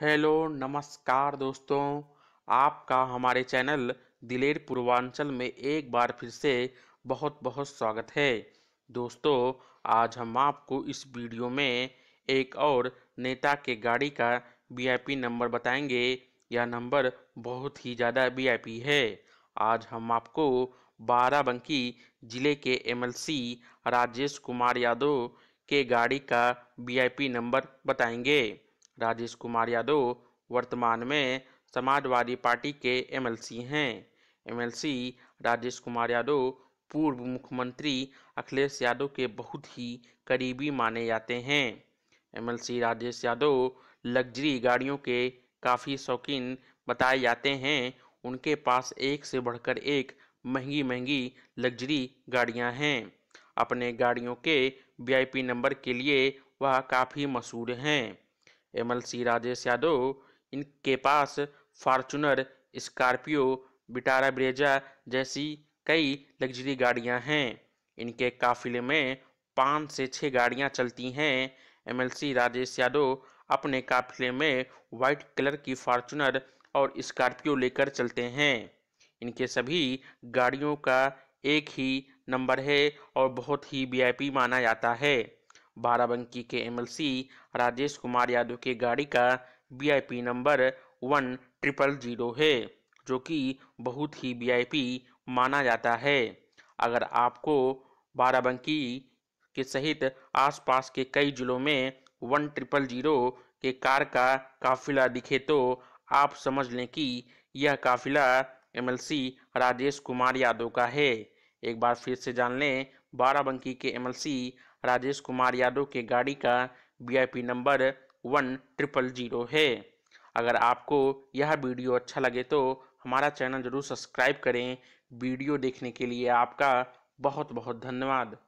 hello नमस्कार दोस्तों आपका हमारे चैनल दिलेर पूर्वांचल में एक बार फिर से बहुत बहुत स्वागत है दोस्तों आज हम आपको इस वीडियो में एक और नेता के गाड़ी का वीआईपी नंबर बताएंगे यह नंबर बहुत ही ज़्यादा वीआईपी है आज हम आपको बाराबंकी जिले के एमएलसी राजेश कुमार यादव के गाड़ी का वीआईपी नंबर बताएंगे राजेश कुमार यादव वर्तमान में समाजवादी पार्टी के एमएलसी हैं एमएलसी राजेश कुमार यादव पूर्व मुख्यमंत्री अखिलेश यादव के बहुत ही करीबी माने जाते हैं एमएलसी राजेश यादव लग्जरी गाड़ियों के काफ़ी शौकीन बताए जाते हैं उनके पास एक से बढ़कर एक महंगी महंगी लग्जरी गाड़ियां हैं अपने गाड़ियों के वीआईपी नंबर के लिए वह काफ़ी मशहूर हैं M L C Rajesh Yadav इनके पास फॉर्चुनर स्कॉर्पियो बिटारा ब्रेजा जैसी कई लग्जरी गाड़ियां हैं इनके काफिले में पाँच से छः गाड़ियां चलती हैं एमएलसी राजेश यादव अपने काफिले में वाइट कलर की फार्चुनर और स्कॉर्पियो लेकर चलते हैं इनके सभी गाड़ियों का एक ही नंबर है और बहुत ही वीआईपी माना जाता है बाराबंकी के एमएलसी राजेश कुमार यादव की गाड़ी का VIP number one triple zero है जो कि बहुत ही वीआईपी माना जाता है अगर आपको बाराबंकी के सहित आसपास के कई ज़िलों में वन ट्रिपल जीरो के कार का काफिला दिखे तो आप समझ लें कि यह काफिला एमएलसी राजेश कुमार यादव का है एक बार फिर से जान लें बाराबंकी के एमएलसी राजेश कुमार यादव के गाड़ी का V number one triple zero है अगर आपको यह वीडियो अच्छा लगे तो हमारा चैनल जरूर सब्सक्राइब करें वीडियो देखने के लिए आपका बहुत बहुत धन्यवाद